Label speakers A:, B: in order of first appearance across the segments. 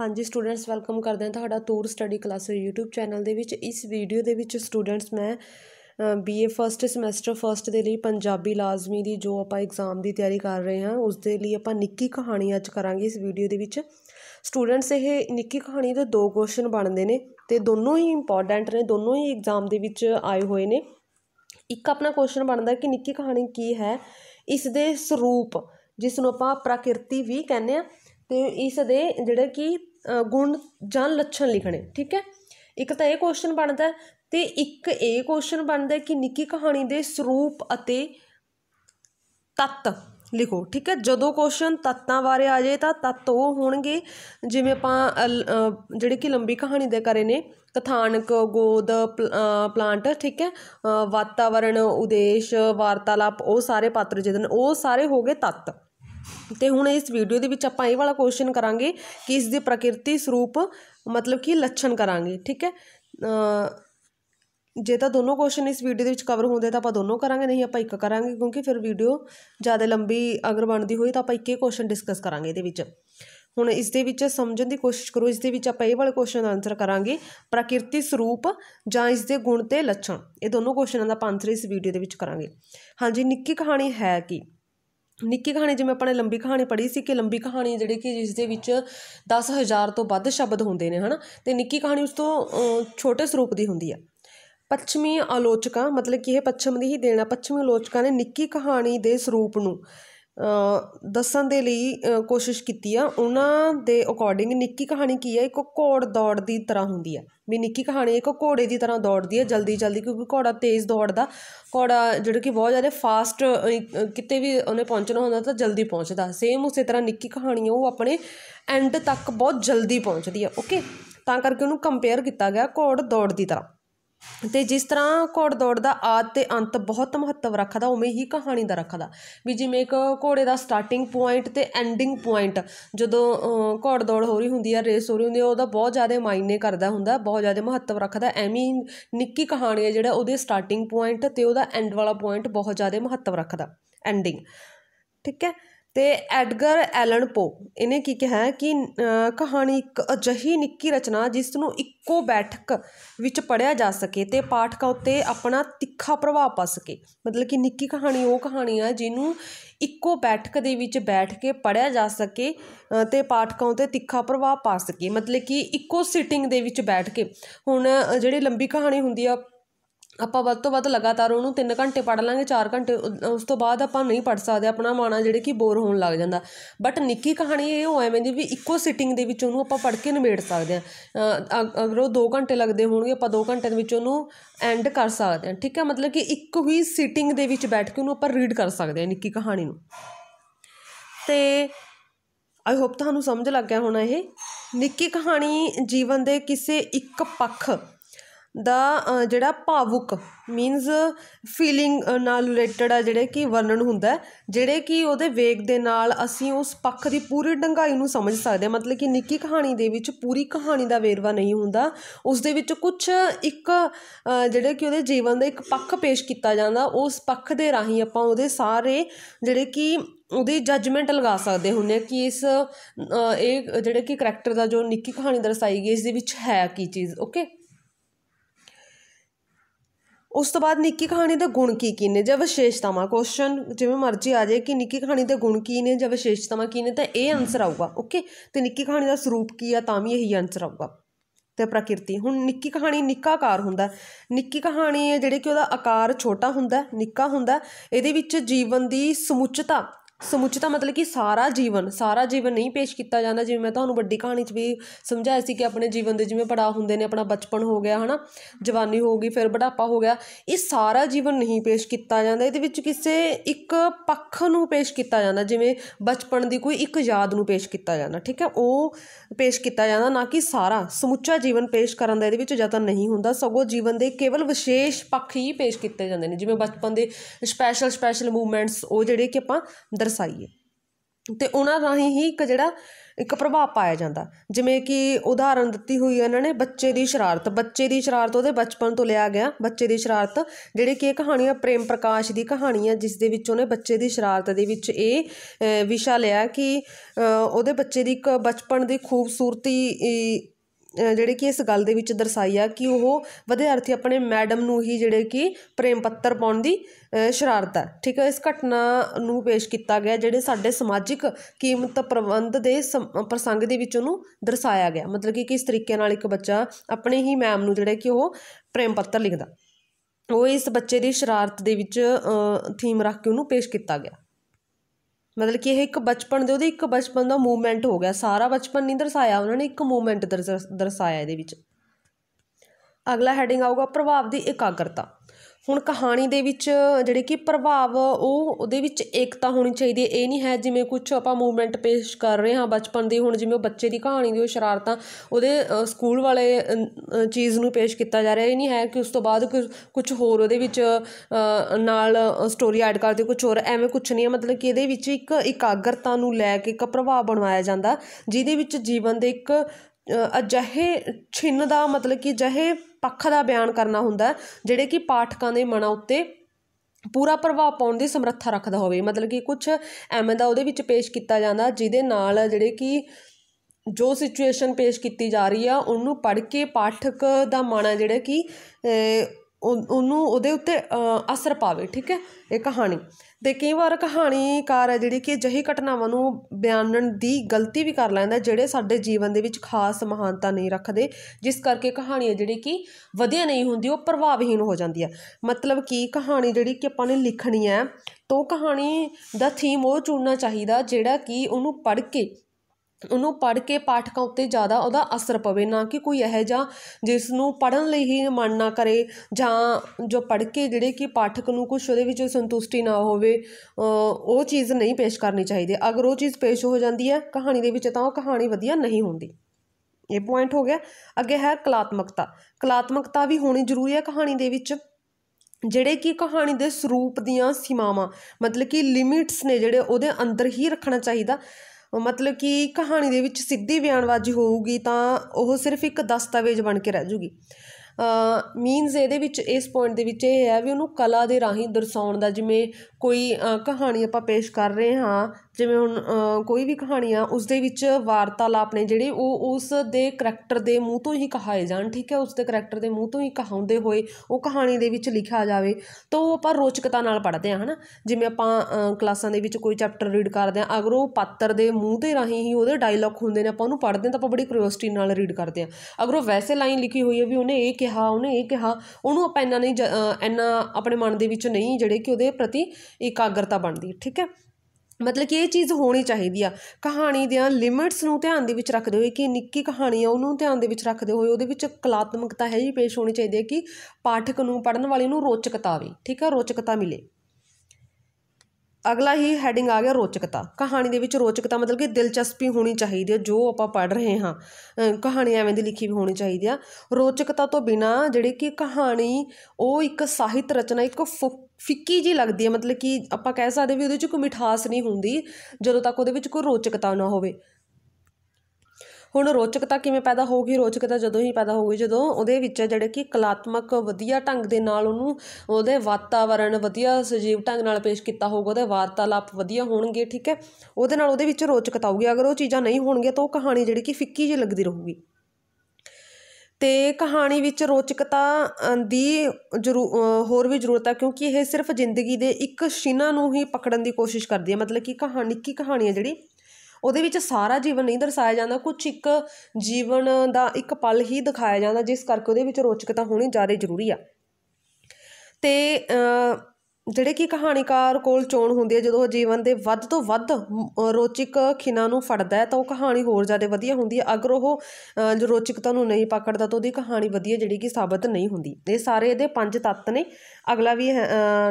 A: ਹਾਂਜੀ students welcome ਕਰਦੇ ਹਾਂ ਤੁਹਾਡਾ Toor study class YouTube channel ਦੇ ਵਿੱਚ ਇਸ ਵੀਡੀਓ ਦੇ ਵਿੱਚ ਸਟੂਡੈਂਟਸ ਮੈਂ ਬੀਏ ਫਰਸਟ ਸਮੈਸਟਰ ਫਰਸਟ ਦੇ ਲਈ ਪੰਜਾਬੀ ਲਾਜ਼ਮੀ ਦੀ ਜੋ ਆਪਾਂ ਐਗਜ਼ਾਮ ਦੀ ਤਿਆਰੀ ਕਰ ਰਹੇ ਹਾਂ ਉਸ ਦੇ ਲਈ ਆਪਾਂ ਨਿੱਕੀ ਕਹਾਣੀ ਅੱਜ ਕਰਾਂਗੇ ਇਸ ਵੀਡੀਓ ਦੇ ਵਿੱਚ ਸਟੂਡੈਂਟਸ ਇਹ ਨਿੱਕੀ ਕਹਾਣੀ ਦੇ ਦੋ ਕੁਐਸਚਨ ਬਣਦੇ ਨੇ ਤੇ ਦੋਨੋਂ ਹੀ ਇੰਪੋਰਟੈਂਟ ਨੇ ਦੋਨੋਂ ਹੀ ਐਗਜ਼ਾਮ ਦੇ ਵਿੱਚ ਆਏ ਹੋਏ ਨੇ ਇੱਕ ਆਪਣਾ ਕੁਐਸਚਨ ਬਣਦਾ ਕਿ ਨਿੱਕੀ ਕਹਾਣੀ ਕੀ ਹੈ ਇਸ ਦੇ ਸਰੂਪ ਜਿਸ ਨੂੰ ਆਪਾਂ ਪ੍ਰਕਿਰਤੀ ਵੀ ਕਹਿੰਦੇ ਆ ਤੇ ਇਸ ਦੇ ਜਿਹੜਾ ਕਿ ਗੁਣ ਜਾਂ ਲੱਛਣ ਲਿਖਣੇ ਠੀਕ ਹੈ ਇੱਕ ਤਾਂ ਇਹ ਕੁਐਸਚਨ ਬਣਦਾ ਤੇ ਇੱਕ ਇਹ ਕੁਐਸਚਨ ਬਣਦਾ ਕਿ ਨਿੱਕੀ ਕਹਾਣੀ ਦੇ ਸਰੂਪ ਅਤੇ ਤੱਤ ਲਿਖੋ ਠੀਕ ਹੈ ਜਦੋਂ ਕੁਐਸਚਨ ਤੱਤਾਂ ਬਾਰੇ ਆ ਜਾਏ ਤਾਂ ਤੱਤ ਉਹ ਹੋਣਗੇ ਜਿਵੇਂ ਆਪਾਂ ਜਿਹੜੇ ਕਿ ਲੰਬੀ ਕਹਾਣੀ ਦੇ ਕਰੇ ਨੇ ਕਥਾਨਕ ਗੋਦ ਪਲਾਂਟ ਠੀਕ ਹੈ ਵਾਤਾਵਰਣ ਉਦੇਸ਼ ਵਾਰਤਾਲਾਪ ਉਹ ਸਾਰੇ ਪਾਤਰ ਜਿਹਦੇ ਉਹ ਸਾਰੇ ਹੋਗੇ ਤੱਤ ਤੇ ਹੁਣ ਇਸ ਵੀਡੀਓ ਦੇ ਵਿੱਚ ਆਪਾਂ ਇਹ ਵਾਲਾ ਕੁਐਸਚਨ ਕਰਾਂਗੇ ਕਿ ਇਸ ਦੇ ਪ੍ਰਕਿਰਤੀ ਸਰੂਪ ਮਤਲਬ ਕਿ ਲੱਛਣ ਕਰਾਂਗੇ ਠੀਕ ਹੈ ਜੇ ਤਾਂ ਦੋਨੋਂ ਕੁਐਸਚਨ ਇਸ ਵੀਡੀਓ ਦੇ ਵਿੱਚ ਕਵਰ ਹੁੰਦੇ ਤਾਂ ਆਪਾਂ ਦੋਨੋਂ ਕਰਾਂਗੇ ਨਹੀਂ ਆਪਾਂ ਇੱਕ ਕਰਾਂਗੇ ਕਿਉਂਕਿ ਫਿਰ ਵੀਡੀਓ ਜ਼ਿਆਦਾ ਲੰਬੀ ਅਗਰ ਬਣਦੀ ਹੋਈ ਤਾਂ ਆਪਾਂ ਇੱਕੇ ਕੁਐਸਚਨ ਡਿਸਕਸ ਕਰਾਂਗੇ ਇਹਦੇ ਵਿੱਚ ਹੁਣ ਇਸ ਦੇ ਵਿੱਚ ਸਮਝਣ ਦੀ ਕੋਸ਼ਿਸ਼ ਕਰੋ ਇਸ ਦੇ ਵਿੱਚ ਆਪਾਂ ਇਹ ਵਾਲੇ ਕੁਐਸਚਨ ਆਨਸਰ ਕਰਾਂਗੇ ਪ੍ਰਕਿਰਤੀ ਸਰੂਪ ਜਾਂ ਇਸ ਦੇ ਗੁਣ ਤੇ ਲੱਛਣ ਇਹ ਦੋਨੋਂ ਕੁਐਸਚਨਾਂ ਦਾ ਆਪਾਂ ਆਨਸਰ ਇਸ ਵੀਡੀਓ ਦੇ ਵਿੱਚ ਕਰਾਂਗੇ ਹਾਂਜੀ ਨਿੱਕੀ ਕਹਾਣੀ ਹੈ ਕਿ ਨਿੱਕੀ ਕਹਾਣੀ ਜਿਵੇਂ ਆਪਾਂ ਨੇ ਲੰਬੀ ਕਹਾਣੀ ਪੜ੍ਹੀ ਸੀ ਕਿ ਲੰਬੀ ਕਹਾਣੀ ਜਿਹੜੀ ਕਿ ਜਿਸ ਦੇ ਵਿੱਚ 10000 ਤੋਂ ਵੱਧ ਸ਼ਬਦ ਹੁੰਦੇ ਨੇ ਹਨਾ ਤੇ ਨਿੱਕੀ ਕਹਾਣੀ ਉਸ ਤੋਂ ਛੋਟੇ ਸਰੂਪ ਦੀ ਹੁੰਦੀ ਆ ਪੱਛਮੀ ਆਲੋਚਕਾਂ ਮਤਲਬ ਕਿ ਇਹ ਪੱਛਮ ਦੀ ਹੀ ਦੇਣਾ ਪੱਛਮੀ ਆਲੋਚਕਾਂ ਨੇ ਨਿੱਕੀ ਕਹਾਣੀ ਦੇ ਸਰੂਪ ਨੂੰ ਦੱਸਣ ਦੇ ਲਈ ਕੋਸ਼ਿਸ਼ ਕੀਤੀ ਆ ਉਹਨਾਂ ਦੇ ਅਕੋਰਡਿੰਗ ਨਿੱਕੀ ਕਹਾਣੀ ਕੀ ਹੈ ਇੱਕ ਘੋੜ ਦੌੜ ਦੀ ਤਰ੍ਹਾਂ ਹੁੰਦੀ ਆ ਵੀ ਨਿੱਕੀ ਕਹਾਣੀ ਇੱਕ ਘੋੜੇ ਦੀ ਤਰ੍ਹਾਂ ਦੌੜਦੀ ਹੈ ਜਲਦੀ ਜਲਦੀ ਕਿਉਂਕਿ ਘੋੜਾ ਤੇਜ਼ ਦੌੜਦਾ ਘੋੜਾ ਜਿਹੜਾ ਕਿ ਬਹੁਤ ਜ਼ਿਆਦਾ ਫਾਸਟ ਕਿਤੇ ਵੀ ਉਹਨੇ ਪਹੁੰਚਣਾ ਹੁੰਦਾ ਤਾਂ ਜਲਦੀ ਪਹੁੰਚਦਾ ਸੇਮ ਉਸੇ ਤਰ੍ਹਾਂ ਨਿੱਕੀ ਕਹਾਣੀ ਉਹ ਆਪਣੇ ਐਂਡ ਤੱਕ ਬਹੁਤ ਜਲਦੀ ਪਹੁੰਚਦੀ ਆ ਓਕੇ ਤਾਂ ਕਰਕੇ ਉਹਨੂੰ ਕੰਪੇਅਰ ਕੀਤਾ ਗਿਆ ਘੋੜ ਦੌੜ ਦੀ ਤਰ੍ਹਾਂ ਤੇ ਜਿਸ ਤਰ੍ਹਾਂ ਘੋੜ ਦੌੜ ਦਾ ਆਦ ਤੇ ਅੰਤ ਬਹੁਤ ਮਹੱਤਵ ਰੱਖਦਾ ਉਵੇਂ ਹੀ ਕਹਾਣੀ ਦਾ ਰੱਖਦਾ ਵੀ ਜਿਵੇਂ ਇੱਕ ਘੋੜੇ ਦਾ ਸਟਾਰਟਿੰਗ ਪੁਆਇੰਟ ਤੇ ਐਂਡਿੰਗ ਪੁਆਇੰਟ ਜਦੋਂ ਘੋੜ ਦੌੜ ਹੋ ਰਹੀ ਹੁੰਦੀ ਆ ਰੇਸ ਹੋ ਰਹੀ ਹੁੰਦੀ ਆ ਉਹਦਾ ਬਹੁਤ ਜ਼ਿਆਦਾ ਮਾਇਨੇ ਕਰਦਾ ਹੁੰਦਾ ਬਹੁਤ ਜ਼ਿਆਦਾ ਮਹੱਤਵ ਰੱਖਦਾ ਐਵੇਂ ਨਿੱਕੀ ਕਹਾਣੀ ਆ ਜਿਹੜਾ ਉਹਦੇ ਸਟਾਰਟਿੰਗ ਪੁਆਇੰਟ ਤੇ ਉਹਦਾ ਐਂਡ ਵਾਲਾ ਪੁਆਇੰਟ ਬਹੁਤ ਜ਼ਿਆਦਾ ਮਹੱਤਵ ਰੱਖਦਾ ਐਂਡਿੰਗ ਠੀਕ ਹੈ ਤੇ ਐਡਗਰ ਐਲਨ ਪੋ ਇਹਨੇ ਕੀ ਕਿਹਾ ਹੈ ਕਿ ਕਹਾਣੀ ਇੱਕ ਅਜਹੀ ਨਿੱਕੀ ਰਚਨਾ ਜਿਸ ਨੂੰ ਇੱਕੋ ਬੈਠਕ ਵਿੱਚ ਪੜਿਆ ਜਾ ਸਕੇ ਤੇ ਪਾਠਕਾਂ ਉੱਤੇ ਆਪਣਾ ਤਿੱਖਾ ਪ੍ਰਭਾਵ ਪਾ ਸਕੇ ਮਤਲਬ ਕਿ ਨਿੱਕੀ ਕਹਾਣੀ ਉਹ ਕਹਾਣੀ ਆ ਜਿਹਨੂੰ ਇੱਕੋ ਬੈਠਕ ਦੇ ਵਿੱਚ ਬੈਠ ਕੇ ਪੜਿਆ ਜਾ ਸਕੇ ਤੇ ਪਾਠਕਾਂ ਉੱਤੇ ਤਿੱਖਾ ਪ੍ਰਭਾਵ ਪਾ ਸਕੇ ਮਤਲਬ ਕਿ ਇੱਕੋ ਸਿਟਿੰਗ ਦੇ ਵਿੱਚ ਬੈਠ ਕੇ ਹੁਣ ਜਿਹੜੀ ਲੰਬੀ ਕਹਾਣੀ ਹੁੰਦੀ ਆ ਆਪਾਂ ਵੱਧ ਤੋਂ ਵੱਧ ਲਗਾਤਾਰ ਉਹਨੂੰ 3 ਘੰਟੇ ਪੜ੍ਹ ਲਾਂਗੇ 4 ਘੰਟੇ ਉਸ ਤੋਂ ਬਾਅਦ ਆਪਾਂ ਨਹੀਂ ਪੜ੍ਹ ਸਕਦੇ ਆਪਣਾ ਮਾਣਾ ਜਿਹੜੇ ਕਿ ਬੋਰ ਹੋਣ ਲੱਗ ਜਾਂਦਾ ਬਟ ਨਿੱਕੀ ਕਹਾਣੀ ਇਹ ਉਹ ਐਵੇਂ ਦੀ ਵੀ ਇੱਕੋ ਸਿਟਿੰਗ ਦੇ ਵਿੱਚ ਉਹਨੂੰ ਆਪਾਂ ਪੜ੍ਹ ਕੇ ਨਿਬੇੜ ਸਕਦੇ ਆ ਅਗਰ ਉਹ 2 ਘੰਟੇ ਲੱਗਦੇ ਹੋਣਗੇ ਆਪਾਂ 2 ਘੰਟੇ ਦੇ ਵਿੱਚ ਉਹਨੂੰ ਐਂਡ ਕਰ ਸਕਦੇ ਆ ਠੀਕ ਹੈ ਮਤਲਬ ਕਿ ਇੱਕ ਹੀ ਸਿਟਿੰਗ ਦੇ ਵਿੱਚ ਬੈਠ ਕੇ ਉਹਨੂੰ ਆਪਾਂ ਰੀਡ ਕਰ ਸਕਦੇ ਆ ਨਿੱਕੀ ਕਹਾਣੀ ਨੂੰ ਤੇ ਆਈ ਹੋਪ ਤੁਹਾਨੂੰ ਸਮਝ ਲੱਗ ਗਿਆ ਹੋਣਾ ਇਹ ਨਿੱਕੀ ਕਹਾਣੀ ਜੀਵਨ ਦੇ ਕਿਸੇ ਇੱਕ ਪੱਖ ਦਾ ਜਿਹੜਾ ਭਾਵੁਕ ਮੀਨਸ ਫੀਲਿੰਗ ਨਾਲ ਰਿਲੇਟਡ ਆ ਜਿਹੜੇ ਕਿ ਵਰਣਨ ਹੁੰਦਾ ਜਿਹੜੇ ਕਿ ਉਹਦੇ ਵੇਗ ਦੇ ਨਾਲ ਅਸੀਂ ਉਸ ਪੱਖ ਦੀ ਪੂਰੀ ਡੰਗਾਈ ਨੂੰ ਸਮਝ ਸਕਦੇ ਹਾਂ ਮਤਲਬ ਕਿ ਨਿੱਕੀ ਕਹਾਣੀ ਦੇ ਵਿੱਚ ਪੂਰੀ ਕਹਾਣੀ ਦਾ ਵੇਰਵਾ ਨਹੀਂ ਹੁੰਦਾ ਉਸ ਦੇ ਵਿੱਚ ਕੁਝ ਇੱਕ ਜਿਹੜੇ ਕਿ ਉਹਦੇ ਜੀਵਨ ਦਾ ਇੱਕ ਪੱਖ ਪੇਸ਼ ਕੀਤਾ ਜਾਂਦਾ ਉਸ ਪੱਖ ਦੇ ਰਾਹੀਂ ਆਪਾਂ ਉਹਦੇ ਸਾਰੇ ਜਿਹੜੇ ਕਿ ਉਹਦੇ ਜੱਜਮੈਂਟ ਲਗਾ ਸਕਦੇ ਹੁੰਦੇ ਆ ਕਿ ਇਸ ਇਹ ਜਿਹੜੇ ਕਿ ਕੈਰੈਕਟਰ ਦਾ ਜੋ ਨਿੱਕੀ ਕਹਾਣੀ ਦਰਸਾਈ ਗਈ ਇਸ ਦੇ ਵਿੱਚ ਹੈ ਕੀ ਚੀਜ਼ ਓਕੇ ਉਸ ਤੋਂ ਬਾਅਦ ਨਿੱਕੀ ਕਹਾਣੀ ਦੇ ਗੁਣ ਕੀ ਕੀ ਨੇ ਜਾਂ ਵਿਸ਼ੇਸ਼ਤਾਵਾਂ ਕੁਐਸਚਨ ਜਿਵੇਂ ਮਰਜ਼ੀ ਆ ਜਾਏ ਕਿ ਨਿੱਕੀ ਕਹਾਣੀ ਦੇ ਗੁਣ ਕੀ ਨੇ ਜਾਂ ਵਿਸ਼ੇਸ਼ਤਾਵਾਂ ਕੀ ਨੇ ਤਾਂ ਇਹ ਆਨਸਰ ਆਊਗਾ ਓਕੇ ਤੇ ਨਿੱਕੀ ਕਹਾਣੀ ਦਾ ਸਰੂਪ ਕੀ ਆ ਤਾਂ ਵੀ ਇਹੀ ਆਨਸਰ ਆਊਗਾ ਤੇ ਪ੍ਰਕਿਰਤੀ ਹੁਣ ਨਿੱਕੀ ਕਹਾਣੀ ਨਿੱਕਾ ਆਕਾਰ ਹੁੰਦਾ ਨਿੱਕੀ ਕਹਾਣੀ ਹੈ ਜਿਹੜੇ ਕਿ ਉਹਦਾ ਆਕਾਰ ਛੋਟਾ ਹੁੰਦਾ ਨਿੱਕਾ ਹੁੰਦਾ ਇਹਦੇ ਵਿੱਚ ਜੀਵਨ ਦੀ ਸਮੁੱਚਤਾ ਸਮੁੱਚਤਾ ਮਤਲਬ ਕਿ ਸਾਰਾ ਜੀਵਨ ਸਾਰਾ ਜੀਵਨ ਨਹੀਂ ਪੇਸ਼ ਕੀਤਾ ਜਾਂਦਾ ਜਿਵੇਂ ਮੈਂ ਤੁਹਾਨੂੰ ਵੱਡੀ ਕਹਾਣੀ 'ਚ ਵੀ ਸਮਝਾਇਆ ਸੀ ਕਿ ਆਪਣੇ ਜੀਵਨ ਦੇ ਜਿਵੇਂ ਪੜਾਅ ਹੁੰਦੇ ਨੇ ਆਪਣਾ ਬਚਪਨ ਹੋ ਗਿਆ ਹਨਾ ਜਵਾਨੀ ਹੋ ਗਈ ਫਿਰ ਬੁਢਾਪਾ ਹੋ ਗਿਆ ਇਹ ਸਾਰਾ ਜੀਵਨ ਨਹੀਂ ਪੇਸ਼ ਕੀਤਾ ਜਾਂਦਾ ਇਹਦੇ ਵਿੱਚ ਕਿਸੇ ਇੱਕ ਪੱਖ ਨੂੰ ਪੇਸ਼ ਕੀਤਾ ਜਾਂਦਾ ਜਿਵੇਂ ਬਚਪਨ ਦੀ ਕੋਈ ਇੱਕ ਯਾਦ ਨੂੰ ਪੇਸ਼ ਕੀਤਾ ਜਾਂਦਾ ਠੀਕ ਹੈ ਉਹ ਪੇਸ਼ ਕੀਤਾ ਜਾਂਦਾ ਨਾ ਕਿ ਸਾਰਾ ਸਮੁੱਚਾ ਜੀਵਨ ਪੇਸ਼ ਕਰਨ ਦਾ ਇਹਦੇ ਵਿੱਚ ਜਤਨ ਨਹੀਂ ਹੁੰਦਾ ਸਗੋਂ ਜੀਵਨ ਦੇ ਕੇਵਲ ਵਿਸ਼ੇਸ਼ ਪੱਖ ਹੀ ਪੇਸ਼ ਕੀਤੇ ਜਾਂਦੇ ਨੇ ਜਿਵੇਂ ਬਚਪਨ ਦੇ ਸਪੈਸ਼ਲ ਸਪੈਸ਼ਲ ਮੂਵਮੈਂਟਸ ਉਹ ਜਿਹੜੇ ਕਿ ਆਪਾਂ ਦਰਸਾਈਏ ਤੇ ਉਹਨਾਂ ਰਾਹੀਂ ਹੀ ਇੱਕ ਜਿਹੜਾ ਇੱਕ ਪ੍ਰਭਾਵ ਪਾਇਆ ਜਾਂਦਾ ਜਿਵੇਂ ਕਿ ਉਦਾਹਰਣ ਦਿੱਤੀ ਹੋਈ ਹੈ ਇਹਨਾਂ ਨੇ ਬੱਚੇ ਦੀ ਸ਼ਰਾਰਤ ਬੱਚੇ ਦੀ ਸ਼ਰਾਰਤ ਉਹਦੇ ਬਚਪਨ ਤੋਂ ਲਿਆ ਗਿਆ ਬੱਚੇ ਦੀ ਸ਼ਰਾਰਤ ਜਿਹੜੀ ਕਿ ਇਹ ਕਹਾਣੀ ਪ੍ਰੇਮ ਪ੍ਰਕਾਸ਼ ਦੀ ਕਹਾਣੀ ਹੈ ਜਿਸ ਦੇ ਵਿੱਚ ਉਹਨੇ ਬੱਚੇ ਦੀ ਸ਼ਰਾਰਤ ਦੇ ਵਿੱਚ ਇਹ ਵਿਸ਼ਾ ਲਿਆ ਕਿ ਉਹਦੇ ਬੱਚੇ ਦੀ ਇੱਕ ਬਚਪਨ ਦੀ ਖੂਬਸੂਰਤੀ ਜਿਹੜੇ ਕਿ ਇਸ ਗੱਲ ਦੇ ਵਿੱਚ ਦਰਸਾਈ ਆ ਕਿ ਉਹ ਵਿਦਿਆਰਥੀ ਆਪਣੇ ਮੈਡਮ ਨੂੰ ਹੀ ਜਿਹੜੇ ਕਿ ਪ੍ਰੇਮ ਪੱਤਰ ਪਾਉਣ ਦੀ ਸ਼ਰਾਰਤ ਹੈ ਠੀਕ ਹੈ ਇਸ ਘਟਨਾ ਨੂੰ ਪੇਸ਼ ਕੀਤਾ ਗਿਆ ਜਿਹੜੇ ਸਾਡੇ ਸਮਾਜਿਕ ਕੀਮਤ ਪ੍ਰਬੰਧ ਦੇ ਪ੍ਰਸੰਗ ਦੇ ਵਿੱਚ ਉਹਨੂੰ ਦਰਸਾਇਆ ਗਿਆ ਮਤਲਬ ਕਿ ਕਿਸ ਤਰੀਕੇ ਨਾਲ ਇੱਕ ਬੱਚਾ ਆਪਣੇ ਹੀ ਮੈਮ ਨੂੰ ਜਿਹੜੇ ਕਿ ਉਹ ਪ੍ਰੇਮ ਪੱਤਰ ਲਿਖਦਾ ਉਹ ਇਸ ਬੱਚੇ ਦੀ ਸ਼ਰਾਰਤ ਦੇ ਵਿੱਚ ਥੀਮ ਰੱਖ ਕੇ ਉਹਨੂੰ ਪੇਸ਼ ਕੀਤਾ ਗਿਆ ਮਤਲਬ ਕਿ ਇਹ ਇੱਕ ਬਚਪਨ ਦੇ ਉਹਦੇ ਇੱਕ ਬਚਪਨ ਦਾ ਮੂਵਮੈਂਟ ਹੋ ਗਿਆ ਸਾਰਾ ਬਚਪਨ ਨਹੀਂ ਦਰਸਾਇਆ ਉਹਨਾਂ ਨੇ ਇੱਕ ਮੂਵਮੈਂਟ ਦਰਸਾਇਆ ਇਹਦੇ ਵਿੱਚ ਅਗਲਾ ਹੈਡਿੰਗ ਆਊਗਾ ਪ੍ਰਭਾਵ ਦੀ ਇਕਾਗਰਤਾ ਹੁਣ ਕਹਾਣੀ ਦੇ ਵਿੱਚ ਜਿਹੜੇ ਕਿ ਪ੍ਰਭਾਵ ਉਹ ਉਹਦੇ ਵਿੱਚ ਏਕਤਾ ਹੋਣੀ ਚਾਹੀਦੀ ਹੈ ਇਹ ਨਹੀਂ ਹੈ ਜਿਵੇਂ ਕੁਝ ਆਪਾਂ ਮੂਵਮੈਂਟ ਪੇਸ਼ ਕਰ ਰਹੇ ਹਾਂ ਬਚਪਨ ਦੀ ਹੁਣ ਜਿਵੇਂ ਉਹ ਬੱਚੇ ਦੀ ਕਹਾਣੀ ਦੀ ਉਹ ਸ਼ਰਾਰਤਾਂ ਉਹਦੇ ਸਕੂਲ ਵਾਲੇ ਚੀਜ਼ ਨੂੰ ਪੇਸ਼ ਕੀਤਾ ਜਾ ਰਿਹਾ ਇਹ ਨਹੀਂ ਹੈ ਕਿ ਉਸ ਤੋਂ ਬਾਅਦ ਕੁਝ ਹੋਰ ਉਹਦੇ ਵਿੱਚ ਨਾਲ ਸਟੋਰੀ ਐਡ ਕਰਦੇ ਕੁਝ ਹੋਰ ਐਵੇਂ ਕੁਝ ਨਹੀਂ ਹੈ ਮਤਲਬ ਕਿ ਇਹਦੇ ਵਿੱਚ ਇੱਕ ਇਕਾਗਰਤਾ ਨੂੰ ਲੈ ਕੇ ਇੱਕ ਪ੍ਰਭਾਵ ਬਣਵਾਇਆ ਜਾਂਦਾ ਜਿਹਦੇ ਵਿੱਚ ਜੀਵਨ ਦੇ ਇੱਕ ਅਜਿਹੇ ਛਿੰਨ ਦਾ ਮਤਲਬ ਕਿ ਜਹੇ ਪੱਖ ਦਾ ਬਿਆਨ ਕਰਨਾ ਹੁੰਦਾ ਜਿਹੜੇ ਕਿ ਪਾਠਕਾਂ ਦੇ ਮਨਾਂ ਉੱਤੇ ਪੂਰਾ ਪ੍ਰਭਾਵ ਪਾਉਣ ਦੀ ਸਮਰੱਥਾ ਰੱਖਦਾ ਹੋਵੇ ਮਤਲਬ ਕਿ ਕੁਝ ਐਵੇਂ ਦਾ ਉਹਦੇ ਵਿੱਚ ਪੇਸ਼ ਕੀਤਾ ਜਾਂਦਾ ਜਿਹਦੇ ਨਾਲ ਜਿਹੜੇ ਕਿ ਜੋ ਸਿਚੁਏਸ਼ਨ ਪੇਸ਼ ਕੀਤੀ ਜਾ ਰਹੀ ਆ ਉਹਨੂੰ ਪੜ੍ਹ ਕੇ ਪਾਠਕ ਦਾ ਮਨ ਜਿਹੜਾ ਕਿ ਉਹ ਉਹਨੂੰ ਉਹਦੇ ਉੱਤੇ ਅਸਰ ਪਾਵੇ ਠੀਕ ਹੈ ਇਹ ਕਹਾਣੀ ਤੇ ਕਈ ਵਾਰ ਕਹਾਣੀਕਾਰ ਹੈ ਜਿਹੜੀ ਕਿ ਅਜਿਹੀ ਘਟਨਾਵਾਂ ਨੂੰ ਬਿਆਨਣ ਦੀ ਗਲਤੀ ਵੀ ਕਰ ਲੈਂਦਾ ਜਿਹੜੇ ਸਾਡੇ ਜੀਵਨ ਦੇ ਵਿੱਚ ਖਾਸ ਮਹਾਨਤਾ ਨਹੀਂ ਰੱਖਦੇ ਜਿਸ ਕਰਕੇ ਕਹਾਣੀ ਹੈ ਜਿਹੜੀ ਕਿ ਵਧੀਆ ਨਹੀਂ ਹੁੰਦੀ ਉਹ ਪ੍ਰਭਾਵਹੀਨ ਹੋ ਜਾਂਦੀ ਹੈ ਮਤਲਬ ਕਿ ਕਹਾਣੀ ਜਿਹੜੀ ਕਿ ਆਪਾਂ ਨੇ ਲਿਖਣੀ ਹੈ ਤਾਂ ਕਹਾਣੀ ਦਾ ਥੀਮ ਉਹ ਚੁਣਨਾ ਚਾਹੀਦਾ ਜਿਹੜਾ ਕਿ ਉਹਨੂੰ ਪੜ੍ਹ ਕੇ ਉਹਨੂੰ ਪੜ੍ਹ ਕੇ ਪਾਠਕਾਂ ਉੱਤੇ ਜ਼ਿਆਦਾ ਉਹਦਾ ਅਸਰ ਪਵੇ ਨਾ ਕਿ ਕੋਈ ਇਹ ਜਾਂ ਜਿਸ ਨੂੰ ਪੜ੍ਹਨ ਲਈ ਹੀ ਮਨ ਨਾ ਕਰੇ ਜਾਂ ਜੋ ਪੜ੍ਹ ਕੇ ਜਿਹੜੇ ਕਿ ਪਾਠਕ ਨੂੰ ਕੁਛ ਉਹਦੇ ਵਿੱਚ ਸੰਤੁਸ਼ਟੀ ਨਾ ਹੋਵੇ ਉਹ ਚੀਜ਼ ਨਹੀਂ ਪੇਸ਼ ਕਰਨੀ ਚਾਹੀਦੀ ਅਗਰ ਉਹ ਚੀਜ਼ ਪੇਸ਼ ਹੋ ਜਾਂਦੀ ਹੈ ਕਹਾਣੀ ਦੇ ਵਿੱਚ ਤਾਂ ਉਹ ਕਹਾਣੀ ਵਧੀਆ ਨਹੀਂ ਹੁੰਦੀ ਇਹ ਪੁਆਇੰਟ ਹੋ ਗਿਆ ਅੱਗੇ ਹੈ ਕਲਾਤਮਕਤਾ ਕਲਾਤਮਕਤਾ ਵੀ ਹੋਣੀ ਜ਼ਰੂਰੀ ਹੈ ਕਹਾਣੀ ਦੇ ਵਿੱਚ ਜਿਹੜੇ ਕਿ ਕਹਾਣੀ ਦੇ ਸਰੂਪ ਦੀਆਂ ਸੀਮਾਵਾਂ ਮਤਲਬ ਕਿ ਲਿਮਿਟਸ ਨੇ ਜਿਹੜੇ ਉਹਦੇ ਅੰਦਰ ਹੀ ਰੱਖਣਾ ਚਾਹੀਦਾ ਮਤਲਬ ਕਿ ਕਹਾਣੀ ਦੇ ਵਿੱਚ ਸਿੱਧੀ ਬਿਆਨਬਾਜ਼ੀ ਹੋਊਗੀ ਤਾਂ ਉਹ ਸਿਰਫ ਇੱਕ ਦਸਤਾਵੇਜ਼ ਬਣ ਕੇ ਰਹਿ ਜੂਗੀ ਮੀਨਸ ਇਹਦੇ ਵਿੱਚ ਇਸ ਪੁਆਇੰਟ ਦੇ ਵਿੱਚ ਇਹ ਹੈ ਵੀ ਉਹਨੂੰ ਕਲਾ ਦੇ ਰਾਹੀਂ ਦਰਸਾਉਣ ਦਾ ਜਿਵੇਂ ਕੋਈ ਕਹਾਣੀ ਆਪਾਂ ਪੇਸ਼ ਕਰ ਰਹੇ ਹਾਂ ਜਿਵੇਂ ਹੁਣ ਕੋਈ ਵੀ ਕਹਾਣੀ ਆ ਉਸ ਦੇ ਵਿੱਚ ਵਾਰਤਾਲਾਪ ਨੇ ਜਿਹੜੇ ਉਹ ਉਸ ਦੇ ਕਰੈਕਟਰ ਦੇ ਮੂੰਹ ਤੋਂ ਹੀ ਕਹਾਏ ਜਾਣ ਠੀਕ ਹੈ ਉਸ ਦੇ ਕਰੈਕਟਰ ਦੇ ਮੂੰਹ ਤੋਂ ਹੀ ਕਹਾਉਂਦੇ ਹੋਏ ਉਹ ਕਹਾਣੀ ਦੇ ਵਿੱਚ ਲਿਖਿਆ ਜਾਵੇ ਤਾਂ ਉਹ ਆਪਾਂ ਰੋਚਕਤਾ ਨਾਲ ਪੜ੍ਹਦੇ ਹਾਂ ਹਨਾ ਜਿਵੇਂ ਆਪਾਂ ਕਲਾਸਾਂ ਦੇ ਵਿੱਚ ਕੋਈ ਚੈਪਟਰ ਰੀਡ ਕਰਦੇ ਹਾਂ ਅਗਰ ਉਹ ਪਾਤਰ ਦੇ ਮੂੰਹ ਦੇ ਰਾਹੀਂ ਹੀ ਉਹਦੇ ਡਾਇਲੌਗ ਹੁੰਦੇ ਨੇ ਆਪਾਂ ਉਹਨੂੰ ਪੜ੍ਹਦੇ ਹਾਂ ਤਾਂ ਆਪਾਂ ਬੜੀ ਕਿਉਰਿਓਸਿਟੀ ਨਾਲ ਰੀਡ ਕਰਦੇ ਹਾਂ ਅਗਰ ਉਹ ਵੈਸੇ ਲਾਈਨ ਲਿਖੀ ਹੋਈ ਹੈ ਵੀ ਉਹਨੇ ਇਹ ਕਿਹਾ ਉਹਨੇ ਇਹ ਕਿਹਾ ਉਹਨੂੰ ਆਪਾਂ ਇੰਨਾ ਨਹੀਂ ਇੰਨਾ ਆਪਣੇ ਮਨ ਦੇ ਵਿੱਚ ਨਹੀਂ ਜਿਹੜੇ ਕਿ ਉਹਦੇ ਪ੍ਰਤੀ ਇਕਾਗਰਤਾ ਬਣਦੀ ਠੀਕ ਹੈ ਮਤਲਬ ਕਿ ਇਹ ਚੀਜ਼ ਹੋਣੀ ਚਾਹੀਦੀ ਆ ਕਹਾਣੀ ਦੀਆਂ ਲਿਮਿਟਸ ਨੂੰ ਧਿਆਨ ਦੇ ਵਿੱਚ ਰੱਖਦੇ ਹੋਏ ਕਿ ਨਿੱਕੀ ਕਹਾਣੀ ਆ ਉਹਨੂੰ ਧਿਆਨ ਦੇ ਵਿੱਚ ਰੱਖਦੇ ਹੋਏ ਉਹਦੇ ਵਿੱਚ ਕਲਾਤਮਕਤਾ ਹੈ ਜੀ ਪੇਸ਼ ਹੋਣੀ ਚਾਹੀਦੀ ਹੈ ਕਿ ਪਾਠਕ ਨੂੰ ਪੜਨ ਵਾਲੇ ਨੂੰ ਰੋਚਕਤਾ ਆਵੇ ਠੀਕ ਆ ਰੋਚਕਤਾ ਮਿਲੇ ਅਗਲਾ ਹੀ ਹੈਡਿੰਗ ਆ ਗਿਆ ਰੋਚਕਤਾ ਕਹਾਣੀ ਦੇ ਵਿੱਚ ਰੋਚਕਤਾ ਮਤਲਬ ਕਿ ਦਿਲਚਸਪੀ ਹੋਣੀ ਚਾਹੀਦੀ ਹੈ ਜੋ ਆਪਾਂ ਪੜ ਰਹੇ ਹਾਂ ਕਹਾਣੀ ਐਵੇਂ ਦੀ ਲਿਖੀ ਵੀ ਹੋਣੀ ਚਾਹੀਦੀ ਆ ਰੋਚਕਤਾ ਤੋਂ ਬਿਨਾ ਜਿਹੜੀ ਕਿ ਕਹਾਣੀ ਉਹ ਇੱਕ ਸਾਹਿਤ ਰਚਨਾ ਇੱਕ ਫਿੱਕੀ ਜੀ ਲੱਗਦੀ ਹੈ ਮਤਲਬ ਕਿ ਆਪਾਂ ਕਹਿ ਸਕਦੇ ਵੀ ਉਹਦੇ ਵਿੱਚ ਕੋਈ ਮਿਠਾਸ ਨਹੀਂ ਹੁੰਦੀ ਜਦੋਂ ਤੱਕ ਉਹਦੇ ਵਿੱਚ ਕੋਈ ਰੋਚਕਤਾ ਨਾ ਹੋਵੇ ਹੁਣ ਰੋਚਕਤਾ ਕਿਵੇਂ ਪੈਦਾ ਹੋਊਗੀ ਰੋਚਕਤਾ ਜਦੋਂ ਹੀ ਪੈਦਾ ਹੋਊਗੀ ਜਦੋਂ ਉਹਦੇ ਵਿੱਚ ਜਿਹੜੇ ਕਿ ਕਲਾਤਮਕ ਵਧੀਆ ਢੰਗ ਦੇ ਨਾਲ ਉਹਨੂੰ ਉਹਦੇ ਵਾਤਾਵਰਣ ਵਧੀਆ ਸਜੀਵ ਢੰਗ ਨਾਲ ਪੇਸ਼ ਕੀਤਾ ਹੋਊਗਾ ਉਹਦੇ ਵਾਰਤਾਲਾਪ ਵਧੀਆ ਹੋਣਗੇ ਠੀਕ ਹੈ ਉਹਦੇ ਨਾਲ ਉਹਦੇ ਵਿੱਚ ਰੋਚਕਤਾ ਆਊਗੀ ਅਗਰ ਉਹ ਚੀਜ਼ਾਂ ਨਹੀਂ ਹੋਣਗੀਆਂ ਤਾਂ ਉਹ ਕਹਾਣੀ ਜਿਹੜੀ ਕਿ ਫਿੱਕੀ ਜਿਹੀ ਲੱਗਦੀ ਰਹੂਗੀ ਤੇ ਕਹਾਣੀ ਵਿੱਚ ਰੋਚਕਤਾ ਦੀ ਹੋਰ ਵੀ ਜ਼ਰੂਰਤ ਹੈ ਕਿਉਂਕਿ ਇਹ ਸਿਰਫ ਜ਼ਿੰਦਗੀ ਦੇ ਇੱਕ ਸ਼ਿਨਾ ਨੂੰ ਹੀ ਪਕੜਨ ਦੀ ਕੋਸ਼ਿਸ਼ ਕਰਦੀ ਹੈ ਮਤਲਬ ਕਿ ਕਹਾਣੀ ਕੀ ਕਹਾਣੀ ਹੈ ਜਿਹੜੀ ਉਹਦੇ ਵਿੱਚ ਸਾਰਾ ਜੀਵਨ ਨਹੀਂ ਦਰਸਾਇਆ ਜਾਂਦਾ ਕੁਝ ਇੱਕ ਜੀਵਨ ਦਾ ਇੱਕ ਪਲ ਹੀ ਦਿਖਾਇਆ ਜਾਂਦਾ ਜਿਸ ਕਰਕੇ ਉਹਦੇ ਵਿੱਚ ਰੋਚਕਤਾ ਹੋਣੀ ਜ਼ਿਆਦਾ ਜ਼ਰੂਰੀ ਆ ਤੇ ਜਿਹੜੇ ਕਿ ਕਹਾਣੀਕਾਰ ਕੋਲ ਚੋਣ ਹੁੰਦੀ ਹੈ ਜਦੋਂ ਉਹ ਜੀਵਨ ਦੇ ਵੱਧ ਤੋਂ ਵੱਧ ਰੋਚਕ ਖਿਨਾ ਨੂੰ ਫੜਦਾ ਹੈ ਤਾਂ ਉਹ ਕਹਾਣੀ ਹੋਰ ਜ਼ਿਆਦਾ ਵਧੀਆ ਹੁੰਦੀ ਹੈ ਅਗਰ ਉਹ ਜੋ ਰੋਚਕਤਾ ਨੂੰ ਨਹੀਂ ਪਕੜਦਾ ਤਾਂ ਉਹਦੀ ਕਹਾਣੀ ਵਧੀਆ ਜਿਹੜੀ ਕਿ ਸਾਬਤ ਨਹੀਂ ਹੁੰਦੀ ਇਹ ਸਾਰੇ ਇਹਦੇ ਪੰਜ ਤੱਤ ਨੇ ਅਗਲਾ ਵੀ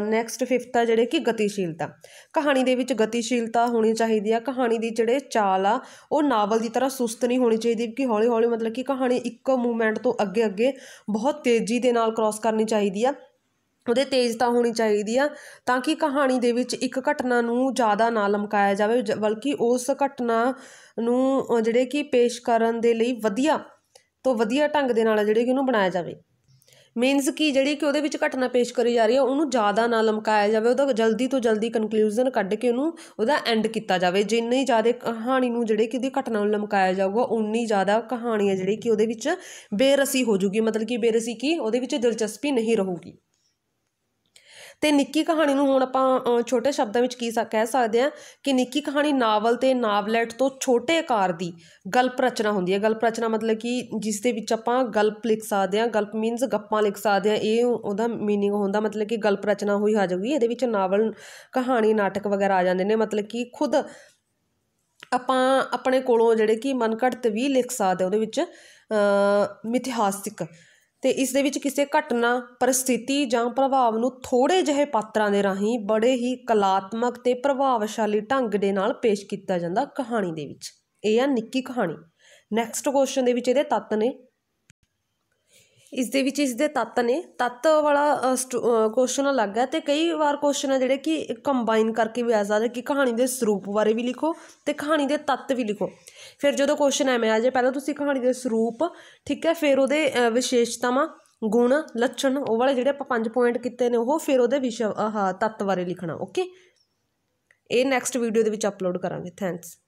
A: ਨੈਕਸਟ ਫਿਫਥ ਆ ਜਿਹੜੇ ਕਿ ਗਤੀਸ਼ੀਲਤਾ ਕਹਾਣੀ ਦੇ ਵਿੱਚ ਗਤੀਸ਼ੀਲਤਾ ਹੋਣੀ ਚਾਹੀਦੀ ਆ ਕਹਾਣੀ ਦੀ ਜਿਹੜੇ ਚਾਲ ਆ ਉਹ ਨਾਵਲ ਦੀ ਤਰ੍ਹਾਂ ਸੁਸਤ ਨਹੀਂ ਹੋਣੀ ਚਾਹੀਦੀ ਕਿ ਹੌਲੀ ਹੌਲੀ ਮਤਲਬ ਕਿ ਕਹਾਣੀ ਇੱਕ ਮੂਵਮੈਂਟ ਤੋਂ ਅੱਗੇ ਅੱਗੇ ਬਹੁਤ ਤੇਜ਼ੀ ਦੇ ਨਾਲ ਕ੍ਰਾਸ ਕਰਨੀ ਚਾਹੀਦੀ ਆ ਉਹਦੇ ਤੇਜ਼ਤਾ ਹੋਣੀ ਚਾਹੀਦੀ ਆ ਤਾਂ ਕਿ ਕਹਾਣੀ ਦੇ ਵਿੱਚ ਇੱਕ ਘਟਨਾ ਨੂੰ ਜ਼ਿਆਦਾ ਨਾ ਲਮਕਾਇਆ ਜਾਵੇ ਬਲਕਿ ਉਸ ਘਟਨਾ ਨੂੰ ਜਿਹੜੇ ਕਿ ਪੇਸ਼ ਕਰਨ ਦੇ ਲਈ ਵਧੀਆ ਤੋਂ ਵਧੀਆ ਢੰਗ ਦੇ ਨਾਲ ਜਿਹੜੇ ਕਿ ਉਹਨੂੰ ਬਣਾਇਆ ਜਾਵੇ ਮੀਨਸ ਕਿ ਜਿਹੜੀ ਕਿ ਉਹਦੇ ਵਿੱਚ ਘਟਨਾ ਪੇਸ਼ ਕਰੀ ਜਾ ਰਹੀ ਹੈ ਉਹਨੂੰ ਜ਼ਿਆਦਾ ਨਾ ਲਮਕਾਇਆ ਜਾਵੇ ਉਹਦਾ ਜਲਦੀ ਤੋਂ ਜਲਦੀ ਕਨਕਲੂਜਨ ਕੱਢ ਕੇ ਉਹਨੂੰ ਉਹਦਾ ਐਂਡ ਕੀਤਾ ਜਾਵੇ ਜਿੰਨੀ ਜ਼ਿਆਦਾ ਕਹਾਣੀ ਨੂੰ ਜਿਹੜੇ ਕਿ ਦੀ ਘਟਨਾ ਨੂੰ ਲਮਕਾਇਆ ਜਾਊਗਾ ਉਨੀ ਜ਼ਿਆਦਾ ਕਹਾਣੀ ਹੈ ਜਿਹੜੀ ਕਿ ਉਹਦੇ ਵਿੱਚ ਬੇਰਸੀ ਹੋ ਜੂਗੀ ਮਤਲਬ ਕਿ ਬੇਰਸੀ ਕੀ ਉਹਦੇ ਵਿੱਚ ਦਿਲਚਸਪੀ ਨਹੀਂ ਰਹੂਗੀ ਤੇ ਨਿੱਕੀ ਕਹਾਣੀ ਨੂੰ ਹੁਣ ਆਪਾਂ ਛੋਟੇ ਸ਼ਬਦਾਂ ਵਿੱਚ ਕੀ ਕਹਿ ਸਕਦੇ ਆ ਕਿ ਨਿੱਕੀ ਕਹਾਣੀ ਨਾਵਲ ਤੇ ਨਾਵਲੈਟ ਤੋਂ ਛੋਟੇ ਆਕਾਰ ਦੀ ਗਲਪ ਰਚਨਾ ਹੁੰਦੀ ਹੈ ਗਲਪ ਰਚਨਾ ਮਤਲਬ ਕਿ ਜਿਸ ਦੇ ਵਿੱਚ ਆਪਾਂ ਗਲਪ ਲਿਖ ਸਕਦੇ ਆ ਗਲਪ ਮੀਨਸ ਗੱਪਾਂ ਲਿਖ ਸਕਦੇ ਆ ਇਹ ਉਹਦਾ ਮੀਨਿੰਗ ਹੁੰਦਾ ਮਤਲਬ ਕਿ ਗਲਪ ਰਚਨਾ ਹੋਈ ਆ ਜਾਊਗੀ ਇਹਦੇ ਵਿੱਚ ਨਾਵਲ ਕਹਾਣੀ ਨਾਟਕ ਵਗੈਰਾ ਆ ਜਾਂਦੇ ਨੇ ਮਤਲਬ ਕਿ ਖੁਦ ਆਪਾਂ ਆਪਣੇ ਕੋਲੋਂ ਜਿਹੜੇ ਕਿ ਮਨਕੜਤ ਵੀ ਲਿਖ ਸਕਦੇ ਉਹਦੇ ਵਿੱਚ ਮਿਥਿਹਾਸਿਕ ਤੇ ਇਸ ਦੇ ਵਿੱਚ ਕਿਸੇ ਘਟਨਾ ਪਰਿਸਥਿਤੀ ਜਾਂ ਪ੍ਰਭਾਵ ਨੂੰ ਥੋੜੇ ਜਿਹੇ ਪਾਤਰਾਂ ਦੇ ਰਾਹੀਂ ਬੜੇ ਹੀ ਕਲਾਤਮਕ ਤੇ ਪ੍ਰਭਾਵਸ਼ਾਲੀ ਢੰਗ ਦੇ ਨਾਲ ਪੇਸ਼ ਕੀਤਾ ਜਾਂਦਾ ਕਹਾਣੀ ਦੇ ਵਿੱਚ ਇਹ ਆ ਨਿੱਕੀ ਕਹਾਣੀ ਨੈਕਸਟ ਕੁਐਸਚਨ ਦੇ ਵਿੱਚ ਇਹਦੇ ਤੱਤ ਨੇ ਇਸ ਦੇ ਵਿੱਚ ਇਸ ਦੇ ਤੱਤ ਨੇ ਤੱਤ ਵਾਲਾ ਕੁਐਸਚਨ ਅਲੱਗ ਹੈ ਤੇ ਕਈ ਵਾਰ ਕੁਐਸਚਨ ਹੈ ਜਿਹੜੇ ਕਿ ਕੰਬਾਈਨ ਕਰਕੇ ਵੀ ਆ ਜਾਂਦੇ ਕਿ ਕਹਾਣੀ ਦੇ ਸਰੂਪ ਬਾਰੇ ਵੀ ਲਿਖੋ ਤੇ ਕਹਾਣੀ ਦੇ ਤੱਤ ਵੀ ਲਿਖੋ ਫਿਰ ਜਦੋਂ ਕੁਐਸਚਨ ਐਵੇਂ ਆ ਜਾਏ ਪਹਿਲਾਂ ਤੁਸੀਂ ਕਹਾਣੀ ਦੇ ਸਰੂਪ ਠੀਕ ਹੈ ਫਿਰ ਉਹਦੇ ਵਿਸ਼ੇਸ਼ਤਾਵਾਂ ਗੁਣ ਲੱਛਣ ਉਹ ਵਾਲੇ ਜਿਹੜੇ ਆਪਾਂ ਪੰਜ ਪੁਆਇੰਟ ਕੀਤੇ ਨੇ ਉਹ ਫਿਰ ਉਹਦੇ ਵਿਸ਼ਾ ਆਹ ਤੱਤ ਬਾਰੇ ਲਿਖਣਾ ਓਕੇ ਇਹ ਨੈਕਸਟ ਵੀਡੀਓ ਦੇ ਵਿੱਚ ਅਪਲੋਡ ਕਰਾਂਗੇ ਥੈਂਕਸ